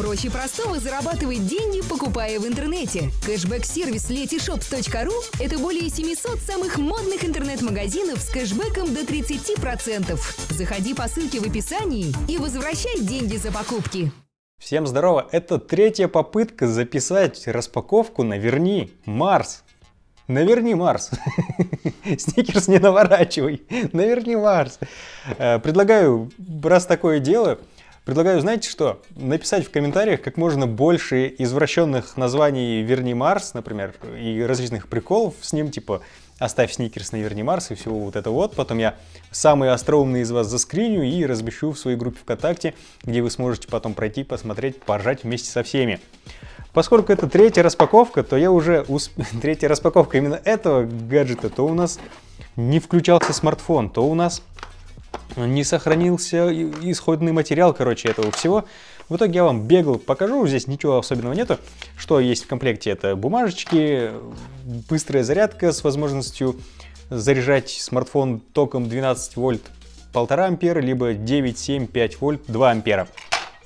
Проще простого зарабатывать деньги, покупая в интернете. Кэшбэк-сервис letishop.ru – это более 700 самых модных интернет-магазинов с кэшбэком до 30%. Заходи по ссылке в описании и возвращай деньги за покупки. Всем здорово! Это третья попытка записать распаковку «Наверни Марс». Наверни Марс. Сникерс не наворачивай. Наверни Марс. Э, предлагаю, раз такое дело, Предлагаю, знаете что, написать в комментариях как можно больше извращенных названий Верни Марс, например, и различных приколов с ним, типа оставь сникерс на Верни Марс и всего вот это вот. Потом я самые остроумные из вас заскриню и размещу в своей группе ВКонтакте, где вы сможете потом пройти, посмотреть, поржать вместе со всеми. Поскольку это третья распаковка, то я уже... Усп... Третья распаковка именно этого гаджета, то у нас не включался смартфон, то у нас ну, не сохранился исходный материал, короче, этого всего. В итоге я вам бегал, покажу, здесь ничего особенного нету. Что есть в комплекте, это бумажечки, быстрая зарядка с возможностью заряжать смартфон током 12 вольт 1,5 ампера, либо 9, 7, 5 вольт 2 ампера.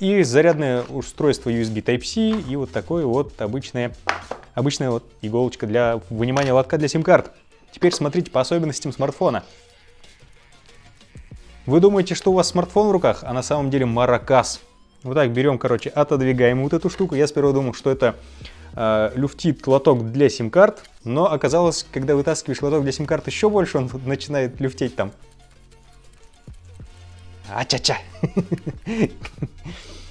И зарядное устройство USB Type-C и вот такое вот обычное, обычная вот иголочка для вынимания лотка для сим-карт. Теперь смотрите по особенностям смартфона. Вы думаете, что у вас смартфон в руках, а на самом деле маракас. Вот так берем, короче, отодвигаем вот эту штуку. Я сперва думал, что это э, люфтит лоток для сим-карт, но оказалось, когда вытаскиваешь лоток для сим-карт еще больше, он начинает люфтеть там. А-ча-ча.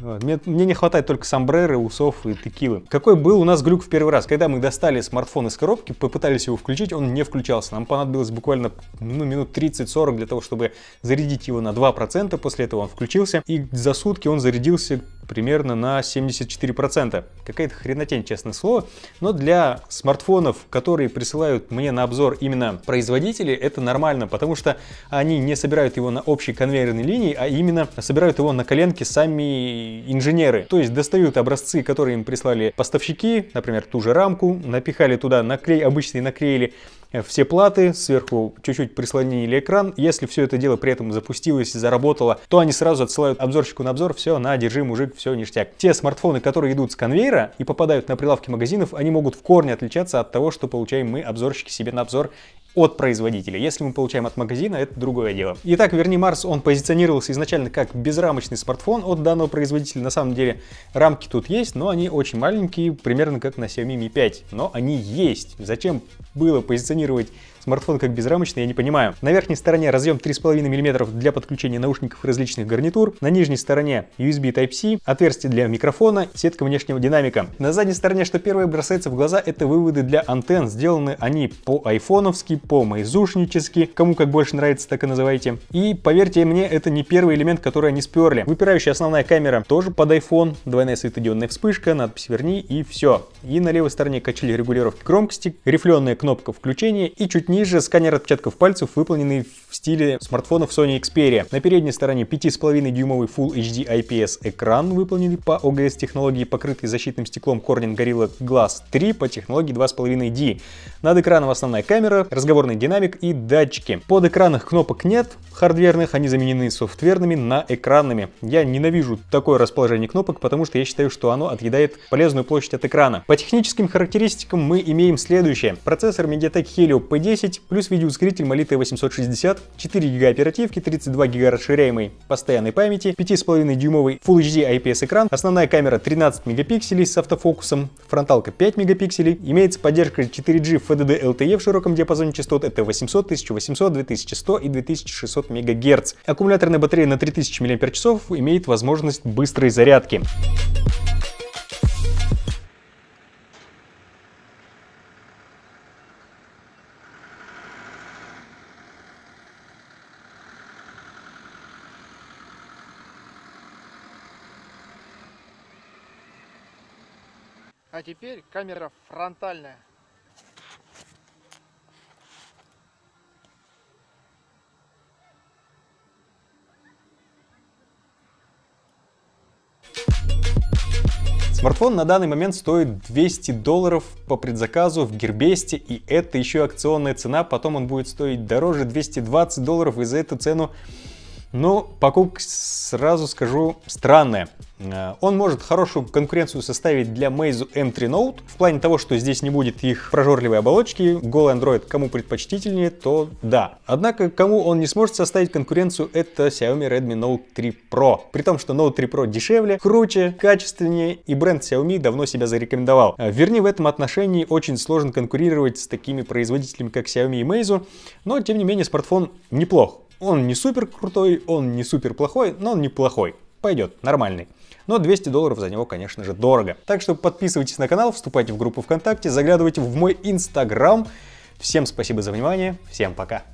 Мне, мне не хватает только сомбреры, усов и текилы. Какой был у нас глюк в первый раз? Когда мы достали смартфон из коробки, попытались его включить, он не включался. Нам понадобилось буквально ну, минут 30-40 для того, чтобы зарядить его на 2%. После этого он включился. И за сутки он зарядился примерно на 74%. Какая-то хренотень, честное слово. Но для смартфонов, которые присылают мне на обзор именно производители, это нормально, потому что они не собирают его на общей конвейерной линии, а именно собирают его на коленке сами инженеры. То есть достают образцы, которые им прислали поставщики, например, ту же рамку, напихали туда наклей, обычный наклеили Э, все платы, сверху чуть-чуть прислонили экран. Если все это дело при этом запустилось и заработало, то они сразу отсылают обзорщику на обзор, все, на, держи, мужик, все, ништяк. Те смартфоны, которые идут с конвейера и попадают на прилавки магазинов, они могут в корне отличаться от того, что получаем мы, обзорщики, себе на обзор от производителя. Если мы получаем от магазина, это другое дело. Итак, верни Марс, он позиционировался изначально как безрамочный смартфон от данного производителя. На самом деле рамки тут есть, но они очень маленькие, примерно как на Xiaomi Mi 5. Но они есть. Зачем было позиционировать Смартфон как безрамочный, я не понимаю. На верхней стороне разъем 3,5 мм для подключения наушников и различных гарнитур. На нижней стороне USB Type-C, отверстие для микрофона, сетка внешнего динамика. На задней стороне, что первое бросается в глаза, это выводы для антенн. Сделаны они по айфоновски, по майзушнически, кому как больше нравится, так и называйте. И поверьте мне, это не первый элемент, который они сперли. Выпирающая основная камера тоже под iPhone, двойная светодиодная вспышка, надпись верни и все. И на левой стороне качели регулировки громкости, рифленая кнопка включения и чуть Ниже сканер отпечатков пальцев, выполненный в стиле смартфонов Sony Xperia. На передней стороне 5,5 дюймовый Full HD IPS экран, выполненный по OGS технологии, покрытый защитным стеклом Corning Gorilla Glass 3 по технологии 2,5D. Над экраном основная камера, разговорный динамик и датчики. Под экранах кнопок нет, хардверных, они заменены софтверными на экранными. Я ненавижу такое расположение кнопок, потому что я считаю, что оно отъедает полезную площадь от экрана. По техническим характеристикам мы имеем следующее. Процессор MediaTek Helio P10 10, плюс видеоускоритель Молитая 860, 4 гига оперативки, 32 гига расширяемой постоянной памяти, 5,5 дюймовый Full HD IPS экран, основная камера 13 мегапикселей с автофокусом, фронталка 5 мегапикселей, имеется поддержка 4G FDD LTE в широком диапазоне частот, это 800, 1800, 2100 и 2600 мегагерц, Аккумуляторная батарея на 3000 мАч имеет возможность быстрой зарядки. А теперь камера фронтальная. Смартфон на данный момент стоит 200 долларов по предзаказу в Гербесте, и это еще акционная цена, потом он будет стоить дороже 220 долларов, и за эту цену ну, покупка, сразу скажу, странная. Э, он может хорошую конкуренцию составить для Meizu M3 Note, в плане того, что здесь не будет их прожорливой оболочки, голый Android кому предпочтительнее, то да. Однако, кому он не сможет составить конкуренцию, это Xiaomi Redmi Note 3 Pro. При том, что Note 3 Pro дешевле, круче, качественнее, и бренд Xiaomi давно себя зарекомендовал. Э, Вернее, в этом отношении очень сложно конкурировать с такими производителями, как Xiaomi и Meizu, но, тем не менее, смартфон неплох. Он не супер крутой, он не супер плохой, но он не Пойдет, нормальный. Но 200 долларов за него, конечно же, дорого. Так что подписывайтесь на канал, вступайте в группу ВКонтакте, заглядывайте в мой Инстаграм. Всем спасибо за внимание, всем пока.